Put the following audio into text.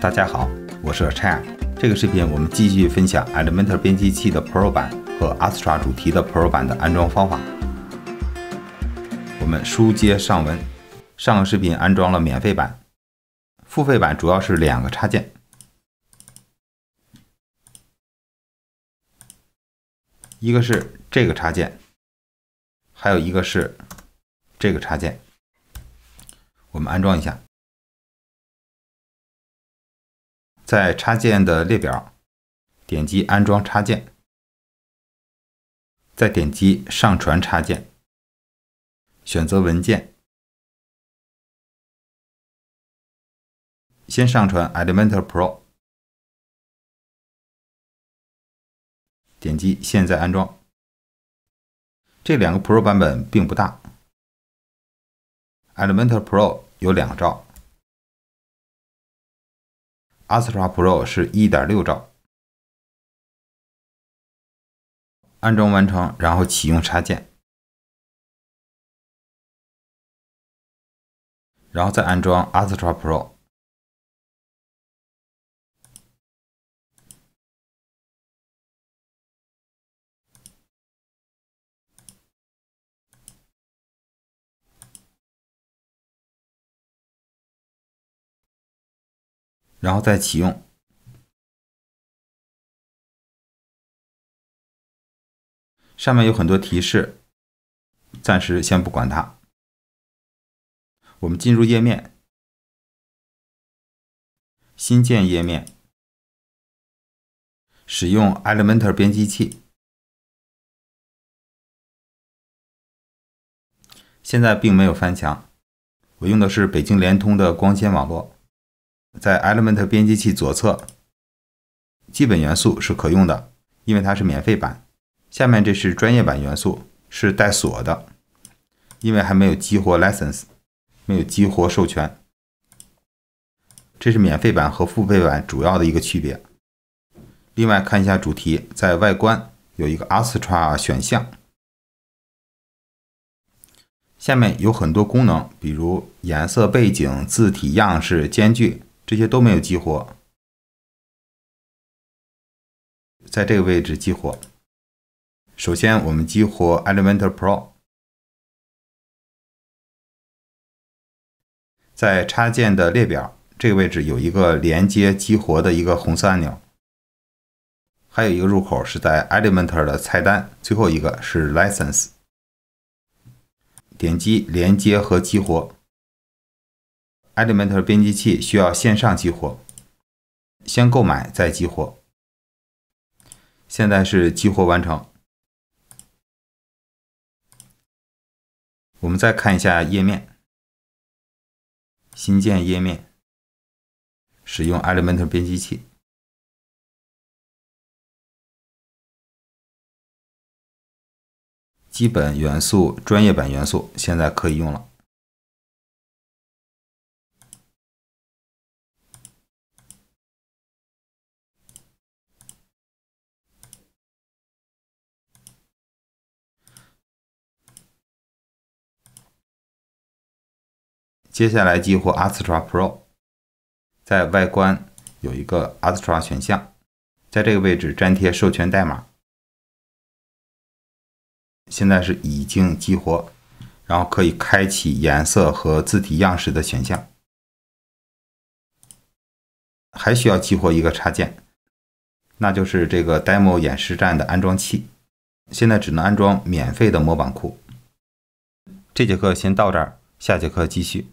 大家好，我是 Chai。这个视频我们继续分享 Element 编辑器的 Pro 版和 Astra 主题的 Pro 版的安装方法。我们书接上文，上个视频安装了免费版，付费版主要是两个插件，一个是这个插件，还有一个是这个插件。我们安装一下。在插件的列表，点击安装插件，再点击上传插件，选择文件，先上传 Elementor Pro，点击现在安装。这两个 Pro 版本并不大，Elementor Pro 有两兆。Astra Pro 是一点六兆，安装完成，然后启用插件，然后再安装 Astra Pro。然后再启用，上面有很多提示，暂时先不管它。我们进入页面，新建页面，使用 Elementor 编辑器。现在并没有翻墙，我用的是北京联通的光纤网络。在 Element 编辑器左侧，基本元素是可用的，因为它是免费版。下面这是专业版元素，是带锁的，因为还没有激活 license，没有激活授权。这是免费版和付费版主要的一个区别。另外看一下主题，在外观有一个 a s t r a 选项，下面有很多功能，比如颜色、背景、字体样式、间距。这些都没有激活，在这个位置激活。首先，我们激活 Elementor Pro，在插件的列表这个位置有一个连接激活的一个红色按钮，还有一个入口是在 Elementor 的菜单最后一个是 License，点击连接和激活。Element 编辑器需要线上激活，先购买再激活。现在是激活完成。我们再看一下页面，新建页面，使用 Element 编辑器，基本元素、专业版元素，现在可以用了。接下来激活 Astra Pro，在外观有一个 Astra 选项，在这个位置粘贴授权代码。现在是已经激活，然后可以开启颜色和字体样式的选项。还需要激活一个插件，那就是这个 Demo 演示站的安装器。现在只能安装免费的模板库。这节课先到这儿，下节课继续。